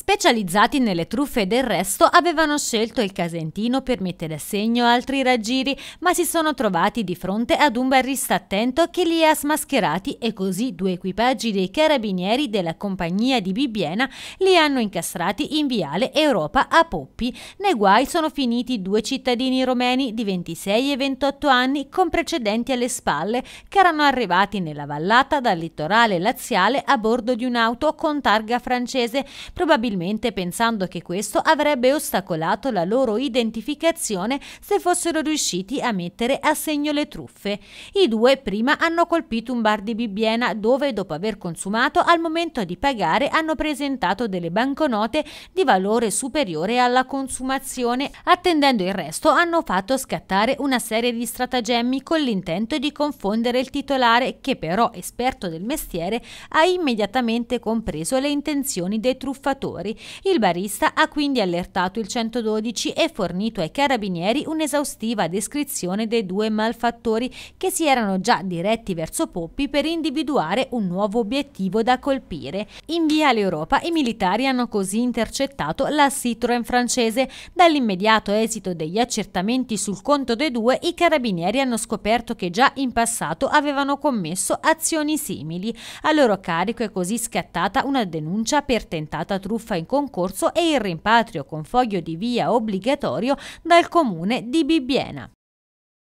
Specializzati nelle truffe del resto, avevano scelto il Casentino per mettere a segno altri raggiri, ma si sono trovati di fronte ad un barrista attento che li ha smascherati e così due equipaggi dei carabinieri della compagnia di Bibbiena li hanno incastrati in viale Europa a Poppi. Nei guai sono finiti due cittadini romeni di 26 e 28 anni con precedenti alle spalle che erano arrivati nella vallata dal litorale laziale a bordo di un'auto con targa francese, probabilmente probabilmente pensando che questo avrebbe ostacolato la loro identificazione se fossero riusciti a mettere a segno le truffe. I due prima hanno colpito un bar di Bibbiena dove dopo aver consumato al momento di pagare hanno presentato delle banconote di valore superiore alla consumazione. Attendendo il resto hanno fatto scattare una serie di stratagemmi con l'intento di confondere il titolare che però esperto del mestiere ha immediatamente compreso le intenzioni dei truffatori produttori. Il barista ha quindi allertato il 112 e fornito ai carabinieri un'esaustiva descrizione dei due malfattori che si erano già diretti verso Poppi per individuare un nuovo obiettivo da colpire. In via Europa i militari hanno così intercettato la Citroën francese. Dall'immediato esito degli accertamenti sul conto dei due, i carabinieri hanno scoperto che già in passato avevano commesso azioni simili. A loro carico è così scattata una denuncia per tentata truffa truffa in concorso e il rimpatrio con foglio di via obbligatorio dal comune di Bibbiena.